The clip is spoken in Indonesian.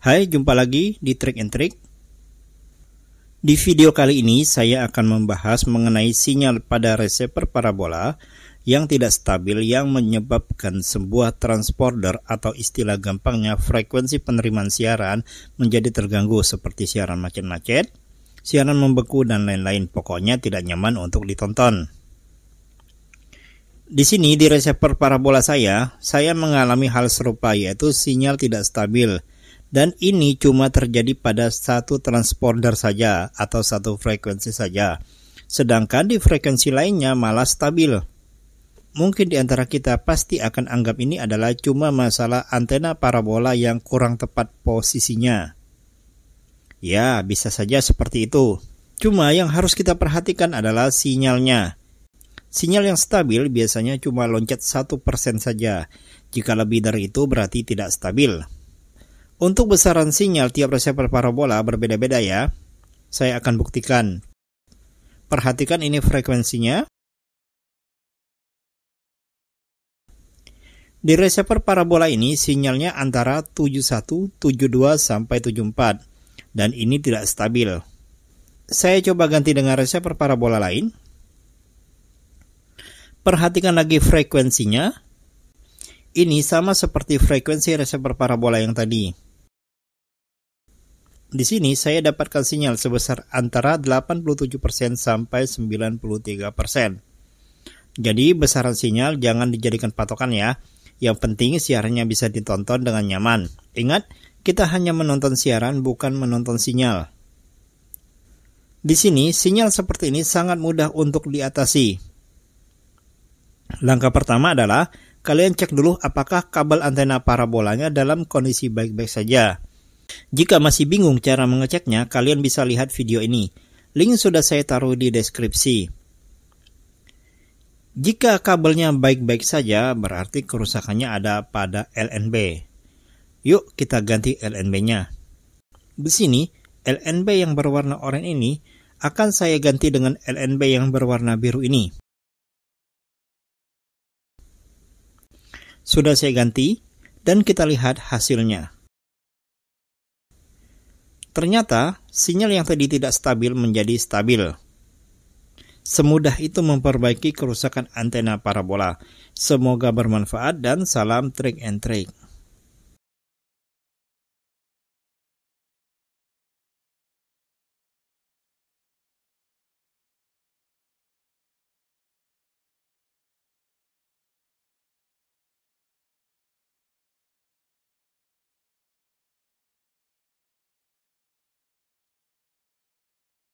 Hai, jumpa lagi di Trick and Trick. Di video kali ini saya akan membahas mengenai sinyal pada receiver parabola yang tidak stabil yang menyebabkan sebuah transporter atau istilah gampangnya frekuensi penerimaan siaran menjadi terganggu seperti siaran macet-macet, siaran membeku dan lain-lain pokoknya tidak nyaman untuk ditonton. Di sini di receiver parabola saya, saya mengalami hal serupa yaitu sinyal tidak stabil dan ini cuma terjadi pada satu transponder saja atau satu frekuensi saja. Sedangkan di frekuensi lainnya malah stabil. Mungkin di antara kita pasti akan anggap ini adalah cuma masalah antena parabola yang kurang tepat posisinya. Ya, bisa saja seperti itu. Cuma yang harus kita perhatikan adalah sinyalnya. Sinyal yang stabil biasanya cuma loncat 1% saja. Jika lebih dari itu berarti tidak stabil. Untuk besaran sinyal tiap reseptor parabola berbeda-beda ya. Saya akan buktikan. Perhatikan ini frekuensinya. Di reseptor parabola ini sinyalnya antara 71, 72 sampai 74 dan ini tidak stabil. Saya coba ganti dengan reseptor parabola lain. Perhatikan lagi frekuensinya. Ini sama seperti frekuensi reseptor parabola yang tadi. Di sini saya dapatkan sinyal sebesar antara 87% sampai 93%. Jadi besaran sinyal jangan dijadikan patokan ya. Yang penting siarannya bisa ditonton dengan nyaman. Ingat, kita hanya menonton siaran bukan menonton sinyal. Di sini, sinyal seperti ini sangat mudah untuk diatasi. Langkah pertama adalah kalian cek dulu apakah kabel antena parabolanya dalam kondisi baik-baik saja. Jika masih bingung cara mengeceknya, kalian bisa lihat video ini. Link sudah saya taruh di deskripsi. Jika kabelnya baik-baik saja, berarti kerusakannya ada pada LNB. Yuk kita ganti LNB-nya. Di sini, LNB yang berwarna oranye ini akan saya ganti dengan LNB yang berwarna biru ini. Sudah saya ganti, dan kita lihat hasilnya. Ternyata sinyal yang tadi tidak stabil menjadi stabil. Semudah itu memperbaiki kerusakan antena parabola. Semoga bermanfaat dan salam trick and trick.